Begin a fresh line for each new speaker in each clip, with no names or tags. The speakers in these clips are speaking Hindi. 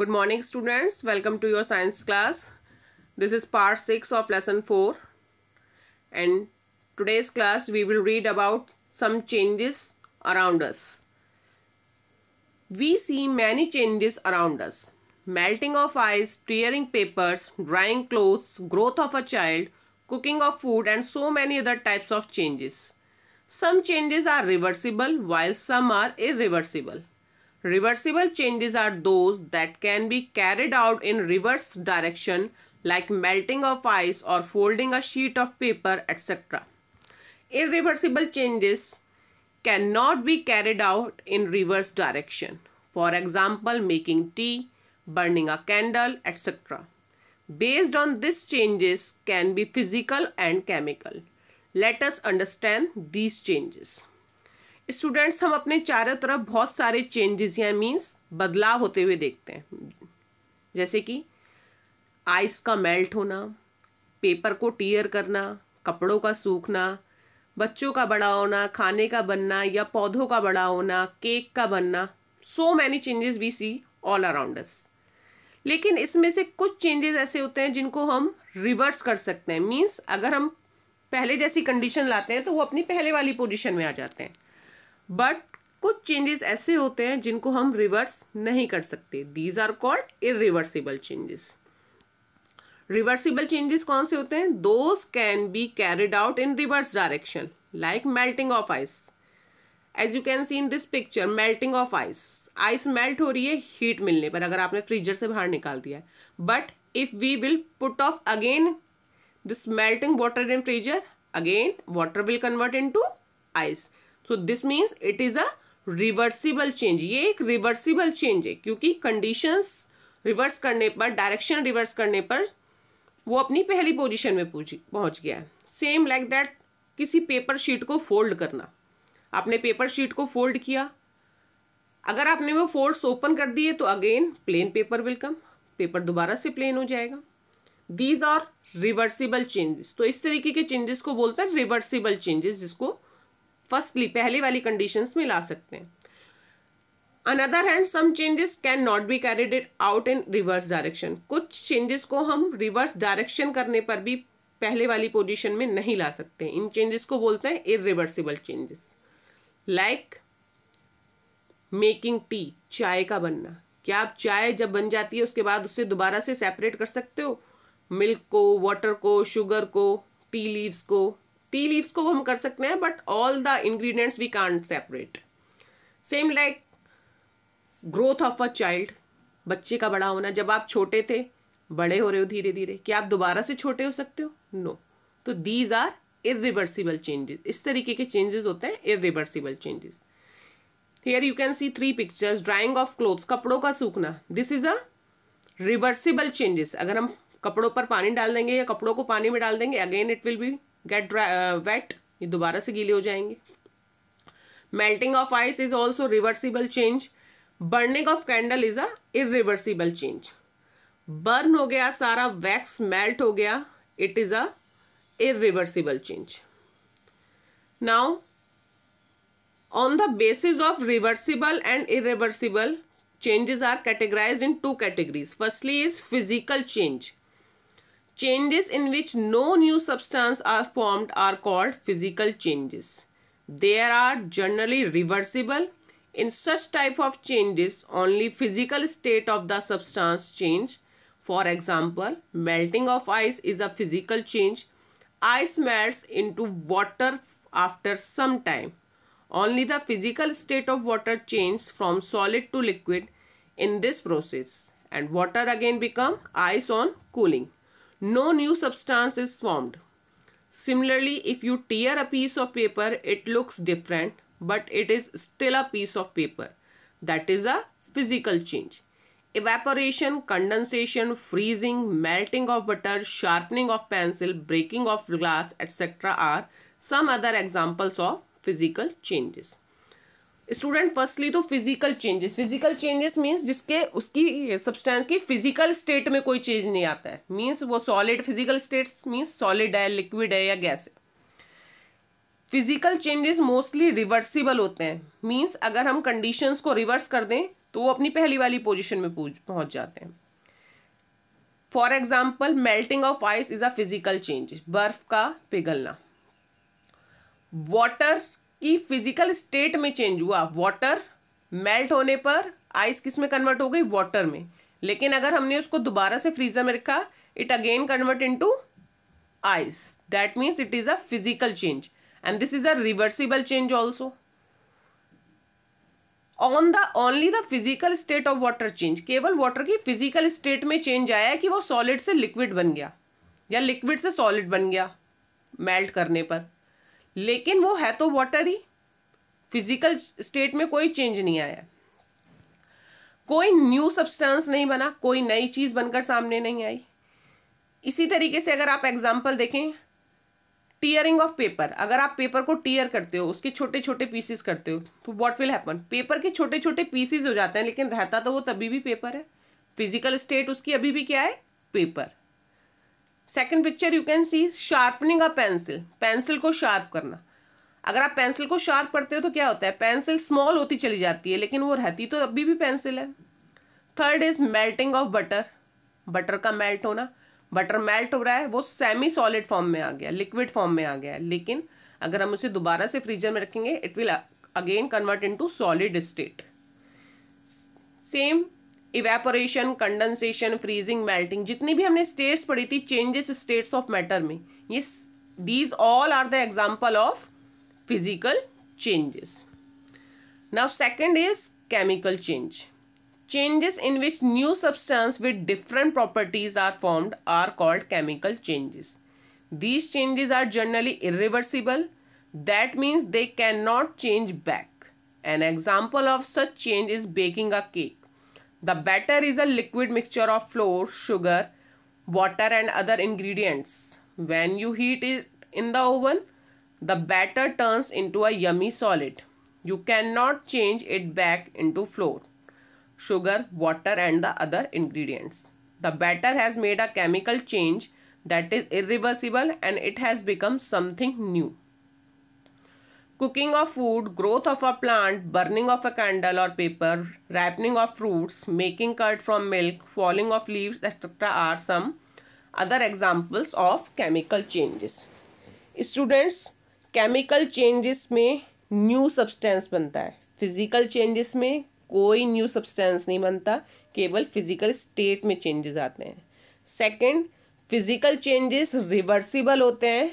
Good morning students. Welcome to your science class. This is part 6 of lesson 4. And today's class we will read about some changes around us. We see many changes around us. Melting of ice, tearing papers, drying clothes, growth of a child, cooking of food and so many other types of changes. Some changes are reversible while some are irreversible. Reversible changes are those that can be carried out in reverse direction like melting of ice or folding a sheet of paper etc. Irreversible changes cannot be carried out in reverse direction. For example, making tea, burning a candle, etc. Based on these changes can be physical and chemical. Let us understand these changes. Students हम अपने चारों तरफ बहुत सारे चेंजेस या मीन्स बदलाव होते हुए देखते हैं जैसे कि आइस का मेल्ट होना पेपर को टीयर करना कपड़ों का सूखना बच्चों का बड़ा होना खाने का बनना या पौधों का बड़ा होना केक का बनना so many changes we see all around us लेकिन इसमें से कुछ चेंजेस ऐसे होते हैं जिनको हम रिवर्स कर सकते हैं मीन्स अगर हम पहले जैसी कंडीशन लाते हैं तो वो अपनी पहले वाली पोजिशन में आ जाते हैं बट कुछ चेंजेस ऐसे होते हैं जिनको हम रिवर्स नहीं कर सकते these are called irreversible changes reversible changes कौन से होते हैं those can be carried out in reverse direction like melting of ice as you can see in this picture melting of ice ice melt हो रही है हीट मिलने पर अगर आपने फ्रीजर से बाहर निकाल दिया but if we will put of again this melting water in freezer again water will convert into ice तो this means it is a reversible change ये एक रिवर्सिबल चेंज है क्योंकि कंडीशंस रिवर्स करने पर डायरेक्शन रिवर्स करने पर वो अपनी पहली पोजीशन में पहुंच गया है सेम लाइक दैट किसी पेपर शीट को फोल्ड करना आपने पेपर शीट को फोल्ड किया अगर आपने वो फोल्ड्स ओपन कर दिए तो again plain paper will come paper दोबारा से प्लेन हो जाएगा दीज आर रिवर्सिबल चेंजेस तो इस तरीके के चेंजेस को बोलते हैं रिवर्सिबल चेंजेस जिसको फर्स्टली पहले वाली कंडीशंस में ला सकते हैं another hand some changes can not be carried out in reverse direction कुछ चेंजेस को हम रिवर्स डायरेक्शन करने पर भी पहले वाली पोजिशन में नहीं ला सकते इन चेंजेस को बोलते हैं irreversible changes like making tea चाय का बनना क्या आप चाय जब बन जाती है उसके बाद उससे दोबारा से सेपरेट कर सकते हो मिल्क को वाटर को शुगर को टी लीव्स को टी लीव्स को हम कर सकते हैं but all the ingredients we can't separate same like growth of a child बच्चे का बड़ा होना जब आप छोटे थे बड़े हो रहे हो धीरे धीरे क्या आप दोबारा से छोटे हो सकते हो नो no. तो दीज आर रिवर्सिबल चेंजेस इस तरीके के चेंजेस होते हैं reversible changes here you can see three pictures drying of clothes कपड़ों का सूखना this is a reversible changes अगर हम कपड़ों पर पानी डाल देंगे या कपड़ों को पानी में डाल देंगे again it will be get wet uh, ये दोबारा से गीले हो जाएंगे melting of ice is also reversible change burning of candle is a irreversible change burn हो गया सारा वैक्स मेल्ट हो गया it is a irreversible change now on the basis of reversible and irreversible changes are categorize in two categories firstly is physical change Changes in which no new substance are formed are called physical changes. They are generally reversible. In such type of changes, only physical state of the substance change. For example, melting of ice is a physical change. Ice melts into water after some time. Only the physical state of water changes from solid to liquid in this process and water again become ice on cooling no new substance is formed. Similarly, if you tear a piece of paper, it looks different, but it is still a piece of paper. That is a physical change. Evaporation, condensation, freezing, melting of butter, sharpening of pencil, breaking of glass, etc. are some other examples of physical changes. Student firstly तो physical changes physical changes means जिसके उसकी सब्सटेंस की फिजिकल स्टेट में कोई चेंज नहीं आता है मीन्स वो solid physical states means solid है लिक्विड है या गैस है फिजिकल चेंजेस मोस्टली रिवर्सिबल होते हैं मीन्स अगर हम कंडीशंस को रिवर्स कर दें तो वो अपनी पहली वाली पोजिशन में पहुंच जाते हैं for example melting of ice is a physical change बर्फ का पिघलना वाटर कि फिजिकल स्टेट में चेंज हुआ वाटर मेल्ट होने पर आइस किस में कन्वर्ट हो गई वाटर में लेकिन अगर हमने उसको दोबारा से फ्रीजर में रखा it again convert into ice that means it is a physical change and this is a reversible change also on the only the physical state of water change केवल वाटर की फिजिकल स्टेट में चेंज आया है कि वो सॉलिड से लिक्विड बन गया या लिक्विड से सॉलिड बन गया मेल्ट करने पर लेकिन वो है तो वाटर ही फिजिकल स्टेट में कोई चेंज नहीं आया कोई न्यू सब्सटेंस नहीं बना कोई नई चीज़ बनकर सामने नहीं आई इसी तरीके से अगर आप एग्जाम्पल देखें टीयरिंग ऑफ पेपर अगर आप पेपर को टीयर करते हो उसके छोटे छोटे पीसेस करते हो तो व्हाट विल हैपन पेपर के छोटे छोटे पीसेस हो जाते हैं लेकिन रहता तो वो तभी भी पेपर है फिजिकल स्टेट उसकी अभी भी क्या है paper second picture you can see sharpening a pencil pencil को शार्प करना अगर आप पेंसिल को शार्प करते हो तो क्या होता है पेंसिल स्मॉल होती चली जाती है लेकिन वो रहती तो अभी भी पेंसिल है third is melting of butter butter का मेल्ट होना बटर मेल्ट हो रहा है वो सेमी सॉलिड फॉर्म में आ गया लिक्विड फॉर्म में आ गया लेकिन अगर हम उसे दोबारा से फ्रीजर में रखेंगे it will again convert into solid state same evaporation condensation freezing melting जितनी भी हमने स्टेट्स पढ़ी थी चेंजेस स्टेट्स ऑफ मैटर में ये these all are the example of physical changes now second is chemical change changes in which new substance with different properties are formed are called chemical changes these changes are generally irreversible that means they can not change back an example of such change is baking a cake The batter is a liquid mixture of flour, sugar, water and other ingredients. When you heat it in the oven, the batter turns into a yummy solid. You cannot change it back into flour, sugar, water and the other ingredients. The batter has made a chemical change that is irreversible and it has become something new. Cooking of food growth of a plant burning of a candle और paper ripening of fruits making curd from milk falling of leaves etcetera are some other examples of chemical changes students chemical changes में न्यू सब्सटेंस बनता है फिजिकल चेंजेस में कोई न्यू सब्सटेंस नहीं बनता केवल फिजिकल स्टेट में चेंजेस आते हैं सेकेंड फिजिकल चेंजेस रिवर्सिबल होते हैं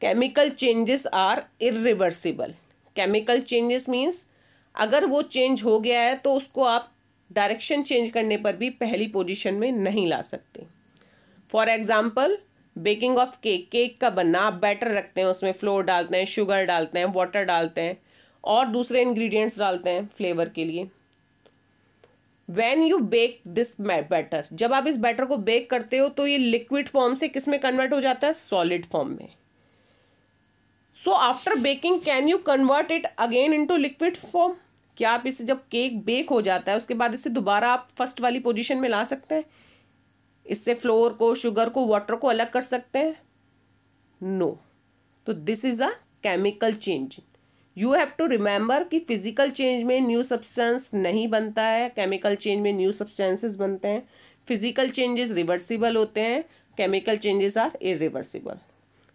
chemical changes are irreversible chemical changes means अगर वो चेंज हो गया है तो उसको आप डायरेक्शन चेंज करने पर भी पहली पोजीशन में नहीं ला सकते for example baking of cake cake का बनना आप बैटर रखते हैं उसमें फ्लोर डालते हैं शुगर डालते हैं वाटर डालते हैं और दूसरे इंग्रेडिएंट्स डालते हैं फ्लेवर के लिए when you bake this batter जब आप इस बैटर को बेक करते हो तो ये लिक्विड फॉर्म से किस में कन्वर्ट हो जाता है सॉलिड फॉर्म में so after baking can you convert it again into liquid form क्या आप इसे जब केक बेक हो जाता है उसके बाद इसे दोबारा आप फर्स्ट वाली पोजिशन में ला सकते हैं इससे फ्लोर को शुगर को वाटर को अलग कर सकते हैं नो no. तो this is a chemical change you have to remember कि फिजिकल चेंज में न्यू सब्सटेंस नहीं बनता है केमिकल चेंज में न्यू सब्सटेंसेस बनते हैं फिजिकल चेंजेस रिवर्सिबल होते हैं chemical changes are irreversible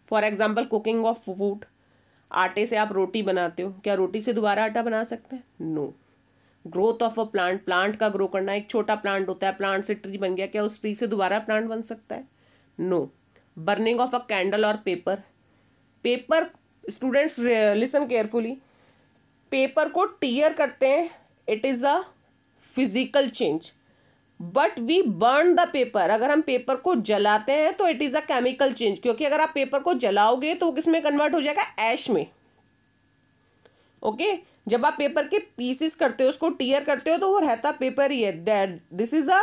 for example cooking of food आटे से आप रोटी बनाते हो क्या रोटी से दोबारा आटा बना सकते हैं no growth of a plant plant का ग्रो करना एक छोटा प्लांट होता है प्लांट से ट्री बन गया क्या उस ट्री से दोबारा प्लांट बन सकता है no burning of a candle और paper paper students listen carefully paper को टीयर करते हैं it is a physical change but we burn the paper अगर हम पेपर को जलाते हैं तो it is a chemical change क्योंकि अगर आप पेपर को जलाओगे तो किस में कन्वर्ट हो जाएगा ऐश में ओके okay? जब आप पेपर के पीसेस करते हो उसको टीयर करते हो तो वो रहता पेपर ही है that this is a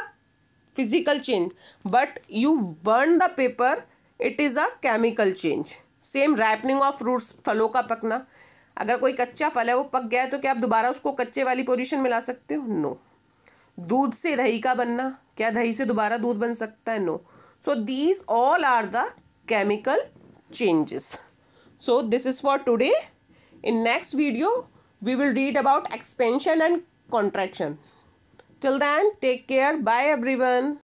physical change but you burn the paper it is a chemical change same ripening of fruits फलों का पकना अगर कोई कच्चा फल है वो पक गया है तो क्या आप दोबारा उसको कच्चे वाली पोजीशन में ला सकते हो नो no. दूध से दही का बनना क्या दही से दोबारा दूध बन सकता है no so these all are the chemical changes so this is for today in next video we will read about expansion and contraction till then take care bye every